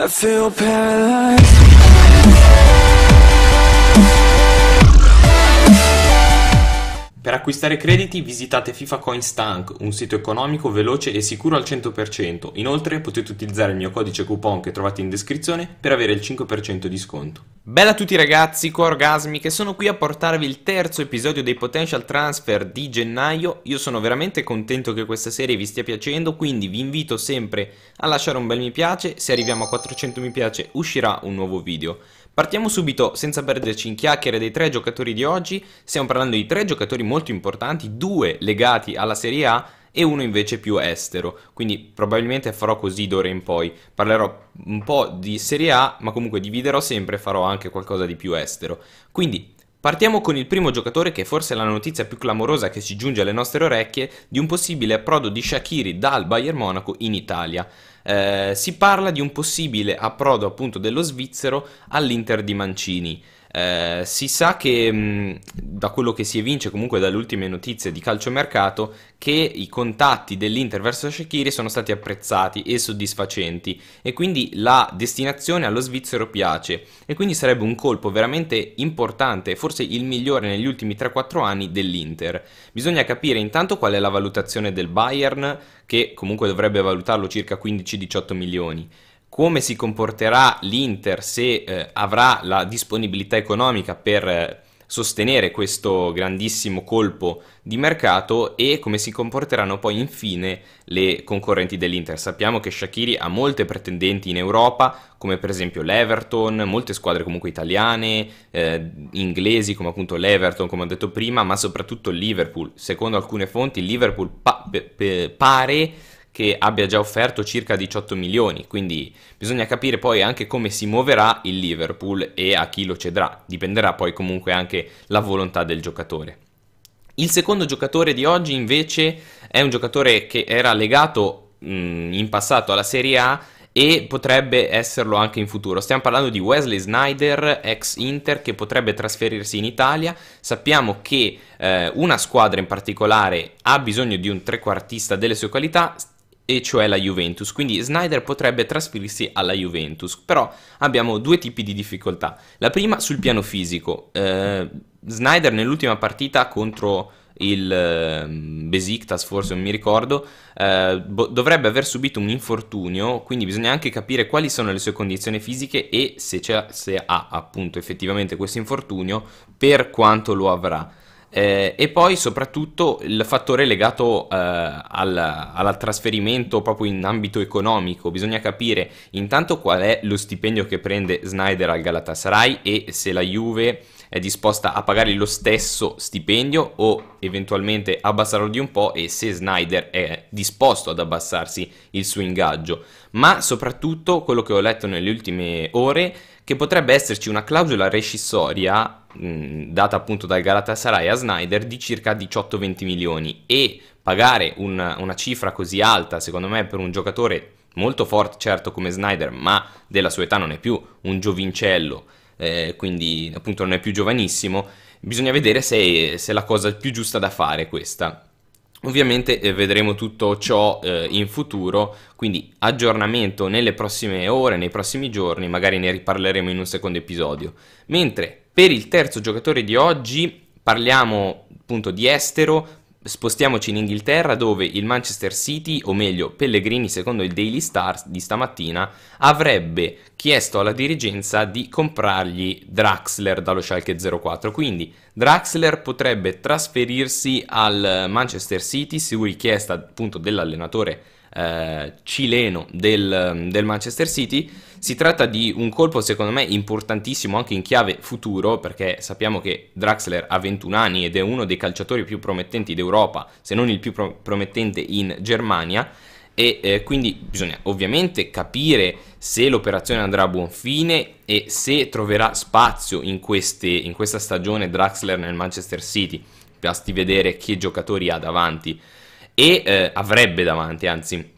I feel paralyzed Per acquistare crediti visitate FIFA fifacoins.tank, un sito economico, veloce e sicuro al 100%. Inoltre potete utilizzare il mio codice coupon che trovate in descrizione per avere il 5% di sconto. Bella a tutti ragazzi, Corgasmi che sono qui a portarvi il terzo episodio dei Potential Transfer di gennaio. Io sono veramente contento che questa serie vi stia piacendo, quindi vi invito sempre a lasciare un bel mi piace. Se arriviamo a 400 mi piace uscirà un nuovo video. Partiamo subito, senza perderci in chiacchiere, dei tre giocatori di oggi. Stiamo parlando di tre giocatori molto importanti, due legati alla Serie A e uno invece più estero. Quindi probabilmente farò così d'ora in poi. Parlerò un po' di Serie A, ma comunque dividerò sempre e farò anche qualcosa di più estero. Quindi Partiamo con il primo giocatore che forse è la notizia più clamorosa che ci giunge alle nostre orecchie di un possibile approdo di Shakiri dal Bayern Monaco in Italia. Eh, si parla di un possibile approdo appunto dello svizzero all'Inter di Mancini. Eh, si sa che mh, mm, da quello che si evince comunque dalle ultime notizie di calciomercato che i contatti dell'Inter verso Shakiri sono stati apprezzati e soddisfacenti e quindi la destinazione allo svizzero piace e quindi sarebbe un colpo veramente importante, forse il migliore negli ultimi 3-4 anni dell'Inter. Bisogna capire intanto qual è la valutazione del Bayern che comunque dovrebbe valutarlo circa 15-18 milioni come si comporterà l'Inter se eh, avrà la disponibilità economica per eh, sostenere questo grandissimo colpo di mercato e come si comporteranno poi infine le concorrenti dell'Inter. Sappiamo che Shakiri ha molte pretendenti in Europa, come per esempio l'Everton, molte squadre comunque italiane, eh, inglesi come appunto l'Everton, come ho detto prima, ma soprattutto il Liverpool. Secondo alcune fonti il Liverpool pa- pe- pare che abbia già offerto circa 18 milioni, quindi bisogna capire poi anche come si muoverà il Liverpool e a chi lo cederà, dipenderà poi comunque anche la volontà del giocatore. Il secondo giocatore di oggi invece è un giocatore che era legato mh, mm, in passato alla Serie A e potrebbe esserlo anche in futuro. Stiamo parlando di Wesley Snyder, ex Inter, che potrebbe trasferirsi in Italia. Sappiamo che eh, una squadra in particolare ha bisogno di un trequartista delle sue qualità e cioè la Juventus, quindi Snyder potrebbe trasferirsi alla Juventus, però abbiamo due tipi di difficoltà. La prima sul piano fisico, eh, Snyder nell'ultima partita contro il eh, Besiktas, forse non mi ricordo, eh, bo- dovrebbe aver subito un infortunio, quindi bisogna anche capire quali sono le sue condizioni fisiche e se, se ha appunto effettivamente questo infortunio, per quanto lo avrà. Eh, e poi soprattutto il fattore legato eh, al, al, trasferimento proprio in ambito economico, bisogna capire intanto qual è lo stipendio che prende Snyder al Galatasaray e se la Juve è disposta a pagare lo stesso stipendio o eventualmente abbassarlo di un po' e se Snyder è disposto ad abbassarsi il suo ingaggio. Ma soprattutto quello che ho letto nelle ultime ore che potrebbe esserci una clausola rescissoria data appunto dal Galatasaray a Snyder di circa 18-20 milioni e pagare un, una cifra così alta secondo me per un giocatore molto forte certo come Snyder ma della sua età non è più un giovincello eh, quindi appunto non è più giovanissimo, bisogna vedere se è, se è la cosa più giusta da fare questa. Ovviamente eh, vedremo tutto ciò eh, in futuro, quindi aggiornamento nelle prossime ore, nei prossimi giorni, magari ne riparleremo in un secondo episodio. Mentre per il terzo giocatore di oggi parliamo appunto di estero, Spostiamoci in Inghilterra dove il Manchester City, o meglio Pellegrini secondo il Daily Stars di stamattina, avrebbe chiesto alla dirigenza di comprargli Draxler dallo Schalke 04. Quindi Draxler potrebbe trasferirsi al Manchester City su richiesta appunto dell'allenatore eh, cileno del, del, Manchester City. Si tratta di un colpo secondo me importantissimo anche in chiave futuro perché sappiamo che Draxler ha 21 anni ed è uno dei calciatori più promettenti d'Europa, se non il più pro- promettente in Germania e eh, quindi bisogna ovviamente capire se l'operazione andrà a buon fine e se troverà spazio in, queste, in questa stagione Draxler nel Manchester City. Basti vedere che giocatori ha davanti e eh, avrebbe davanti, anzi,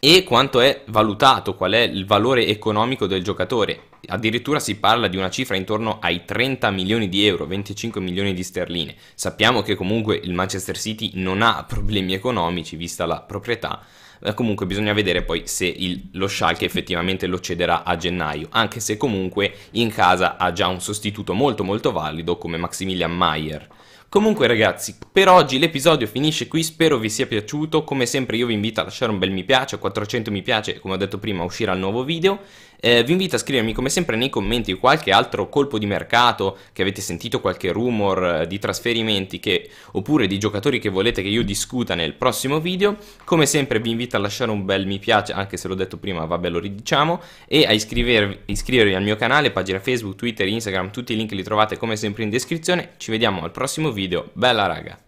e quanto è valutato, qual è il valore economico del giocatore. Addirittura si parla di una cifra intorno ai 30 milioni di euro, 25 milioni di sterline. Sappiamo che comunque il Manchester City non ha problemi economici vista la proprietà. Eh, comunque bisogna vedere poi se il, lo Schalke effettivamente lo cederà a gennaio, anche se comunque in casa ha già un sostituto molto molto valido come Maximilian Mayer. Comunque ragazzi, per oggi l'episodio finisce qui, spero vi sia piaciuto, come sempre io vi invito a lasciare un bel mi piace, 400 mi piace, come ho detto prima, uscirà il nuovo video eh, vi invito a scrivermi come sempre nei commenti qualche altro colpo di mercato che avete sentito, qualche rumor eh, di trasferimenti che, oppure di giocatori che volete che io discuta nel prossimo video. Come sempre vi invito a lasciare un bel mi piace, anche se l'ho detto prima, vabbè lo ridiciamo, e a iscrivervi, iscrivervi al mio canale, pagina Facebook, Twitter, Instagram, tutti i link li trovate come sempre in descrizione. Ci vediamo al prossimo video, bella raga!